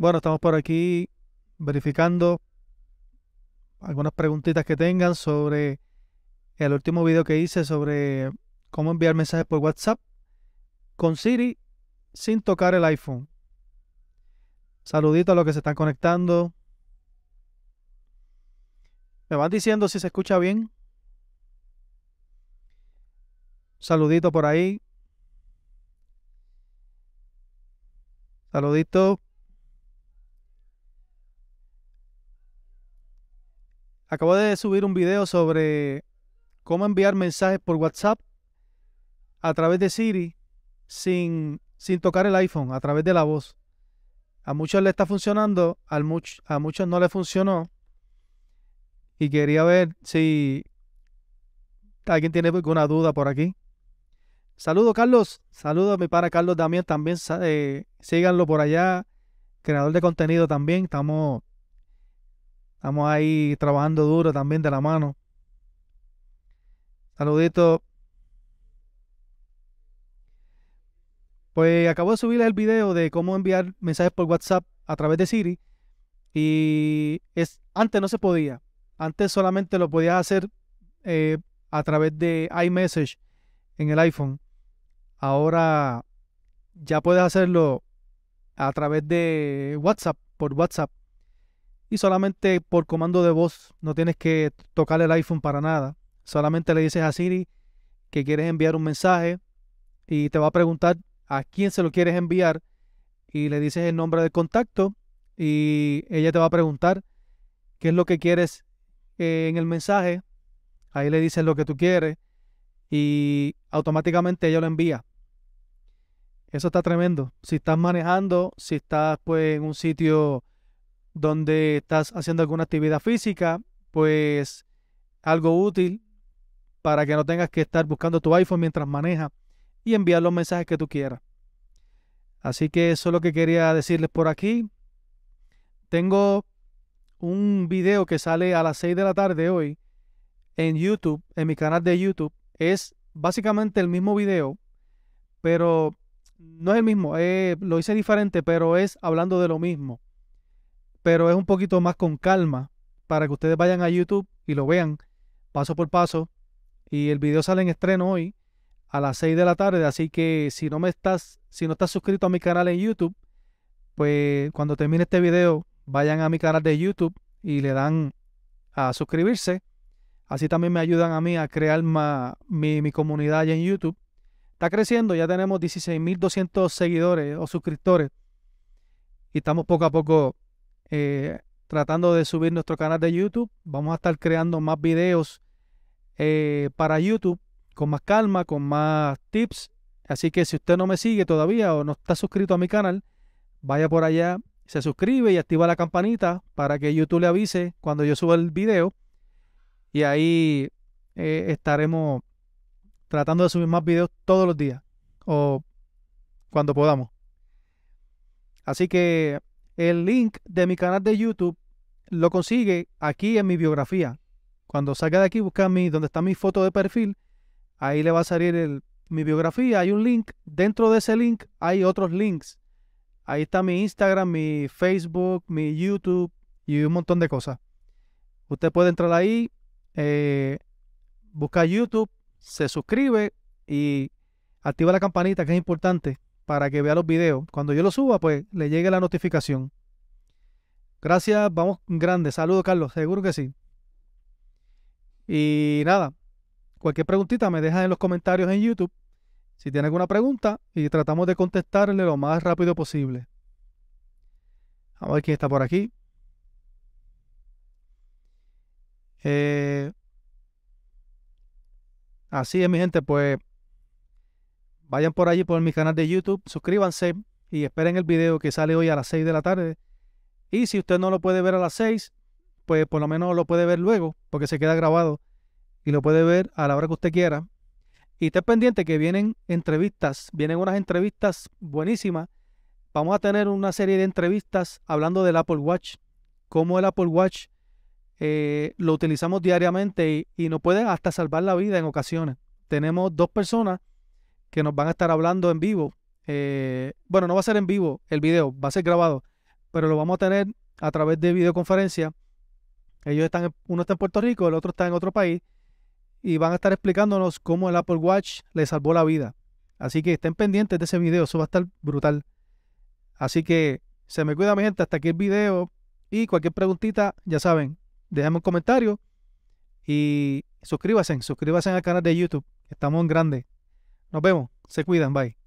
Bueno, estamos por aquí verificando algunas preguntitas que tengan sobre el último video que hice sobre cómo enviar mensajes por WhatsApp con Siri sin tocar el iPhone. Saludito a los que se están conectando. Me van diciendo si se escucha bien. Saludito por ahí. Saludito. Acabo de subir un video sobre cómo enviar mensajes por WhatsApp a través de Siri sin, sin tocar el iPhone, a través de la voz. A muchos le está funcionando, a muchos no le funcionó. Y quería ver si alguien tiene alguna duda por aquí. Saludos, Carlos. Saludos mi para Carlos Damián también. Eh, síganlo por allá. Creador de contenido también. Estamos Estamos ahí trabajando duro también de la mano. Saludito. Pues acabo de subir el video de cómo enviar mensajes por WhatsApp a través de Siri. Y es, antes no se podía. Antes solamente lo podías hacer eh, a través de iMessage en el iPhone. Ahora ya puedes hacerlo a través de WhatsApp, por WhatsApp y solamente por comando de voz, no tienes que tocar el iPhone para nada. Solamente le dices a Siri que quieres enviar un mensaje y te va a preguntar a quién se lo quieres enviar y le dices el nombre del contacto y ella te va a preguntar qué es lo que quieres eh, en el mensaje. Ahí le dices lo que tú quieres y automáticamente ella lo envía. Eso está tremendo. Si estás manejando, si estás pues en un sitio donde estás haciendo alguna actividad física, pues algo útil para que no tengas que estar buscando tu iPhone mientras manejas y enviar los mensajes que tú quieras. Así que eso es lo que quería decirles por aquí. Tengo un video que sale a las 6 de la tarde hoy en YouTube, en mi canal de YouTube. Es básicamente el mismo video, pero no es el mismo. Eh, lo hice diferente, pero es hablando de lo mismo pero es un poquito más con calma para que ustedes vayan a YouTube y lo vean paso por paso. Y el video sale en estreno hoy a las 6 de la tarde, así que si no me estás, si no estás suscrito a mi canal en YouTube, pues cuando termine este video, vayan a mi canal de YouTube y le dan a suscribirse. Así también me ayudan a mí a crear mi, mi, comunidad en YouTube. Está creciendo, ya tenemos 16.200 seguidores o suscriptores. Y estamos poco a poco eh, tratando de subir nuestro canal de YouTube. Vamos a estar creando más videos eh, para YouTube con más calma, con más tips. Así que si usted no me sigue todavía o no está suscrito a mi canal, vaya por allá, se suscribe y activa la campanita para que YouTube le avise cuando yo suba el video. Y ahí eh, estaremos tratando de subir más videos todos los días o cuando podamos. Así que el link de mi canal de YouTube lo consigue aquí en mi biografía. Cuando salga de aquí, busca mi, donde está mi foto de perfil. Ahí le va a salir mi biografía. Hay un link. Dentro de ese link hay otros links. Ahí está mi Instagram, mi Facebook, mi YouTube y un montón de cosas. Usted puede entrar ahí, buscar eh, busca YouTube, se suscribe y activa la campanita que es importante para que vea los videos. Cuando yo lo suba, pues le llegue la notificación. Gracias, vamos grande. Saludos, Carlos, seguro que sí. Y nada, cualquier preguntita me deja en los comentarios en YouTube. Si tienes alguna pregunta y tratamos de contestarle lo más rápido posible. a ver quién está por aquí. Eh, así es, mi gente, pues Vayan por allí por mi canal de YouTube, suscríbanse y esperen el video que sale hoy a las 6 de la tarde. Y si usted no lo puede ver a las 6, pues por lo menos lo puede ver luego, porque se queda grabado y lo puede ver a la hora que usted quiera. Y esté pendiente que vienen entrevistas, vienen unas entrevistas buenísimas. Vamos a tener una serie de entrevistas hablando del Apple Watch, cómo el Apple Watch eh, lo utilizamos diariamente y, y nos puede hasta salvar la vida en ocasiones. Tenemos dos personas que nos van a estar hablando en vivo. Eh, bueno, no va a ser en vivo el video, va a ser grabado, pero lo vamos a tener a través de videoconferencia. Ellos están, uno está en Puerto Rico, el otro está en otro país, y van a estar explicándonos cómo el Apple Watch le salvó la vida. Así que estén pendientes de ese video, eso va a estar brutal. Así que se me cuida mi gente, hasta aquí el video. Y cualquier preguntita, ya saben, déjenme un comentario y suscríbanse, suscríbanse al canal de YouTube. Estamos en grande. Nos vemos. Se cuidan. Bye.